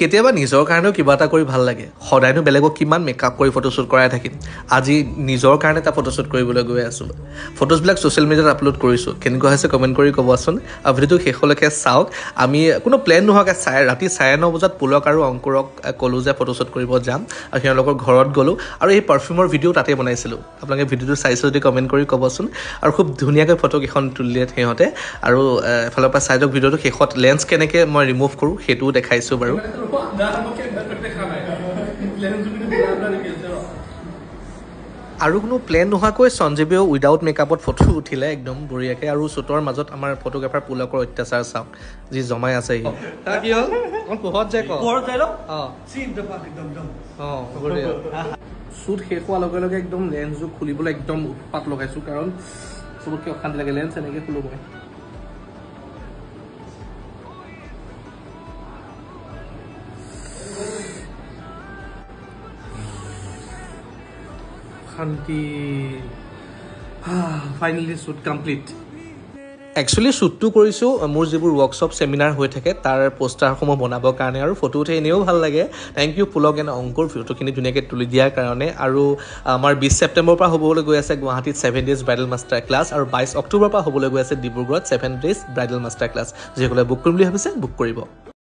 কেতিয়াবা নিজৰ কাৰণেও কিবা এটা কৰি ভাল লাগে সদায়নো বেলেগক কিমান মেকআপ কৰি ফটোশ্বুট কৰাই থাকিম আজি নিজৰ কাৰণে এটা ফটোশ্বুট কৰিবলৈ গৈ আছোঁ ফটোজবিলাক ছ'চিয়েল মিডিয়াত আপলোড কৰিছোঁ কেনেকুৱা হৈছে কমেণ্ট কৰি ক'বচোন আৰু ভিডিঅ'টো শেষলৈকে চাওক আমি কোনো প্লেন নোহোৱাকৈ চাই ৰাতি চাৰে ন বজাত পুলক আৰু অংকুৰক ক'লোঁ যে ফটোশ্বুট কৰিব যাম আৰু সিহঁতৰ ঘৰত গ'লোঁ আৰু এই পাৰফিউমৰ ভিডিঅ' তাতে বনাইছিলোঁ আপোনালোকে ভিডিঅ'টো চাইছোঁ যদি কমেণ্ট কৰি ক'বচোন আৰু খুব ধুনীয়াকৈ ফটোকেইখন তুলিলে সিহঁতে আৰু এফালৰ পৰা চাই দিয়ক ভিডিঅ'টো শেষত লেন্স কেনেকৈ মই ৰিমুভ কৰোঁ সেইটোও দেখাইছোঁ বাৰু আৰু কোনো প্লেন নোহোৱাকৈ সঞ্জীৱেও উইদাউট মেকআপত ফটো উঠিলে একদম বঢ়িয়াকৈ আৰু চোটৰ মাজত আমাৰ ফটোগ্ৰাফাৰ পুলকৰ অত্যাচাৰ চাওক যি জমাই আছে সি শেষ হোৱাৰ লগে লগে একদম লেন্সযোৰ খুলিবলৈ একদম উৎপাত লগাইছোঁ কাৰণ চবতকৈ অশান্তি লাগে লেন্স এনেকৈ খোলোঁ মই অশান্তি ফাইনেলি শ্বুট কমপ্লিট একচুৱেলি শ্বুটটো কৰিছোঁ মোৰ যিবোৰ ৱৰ্কশ্বপ চেমিনাৰ হৈ থাকে তাৰ পষ্টাৰসমূহ বনাবৰ কাৰণে আৰু ফটো উঠে এনেও ভাল লাগে thank you Pulak and Ankur ফটোখিনি ধুনীয়াকৈ তুলি দিয়াৰ কাৰণে আৰু আমাৰ বিছ ছেপ্টেম্বৰৰ পৰা হ'বলৈ গৈ আছে গুৱাহাটীত seven days bridal master class আৰু বাইছ অক্টোবৰৰ পৰা হ'বলৈ গৈ আছে ডিব্ৰুগড়ত seven days bridal master class যিসকলে বুক কৰিম বুলি ভাবিছে বুক কৰিব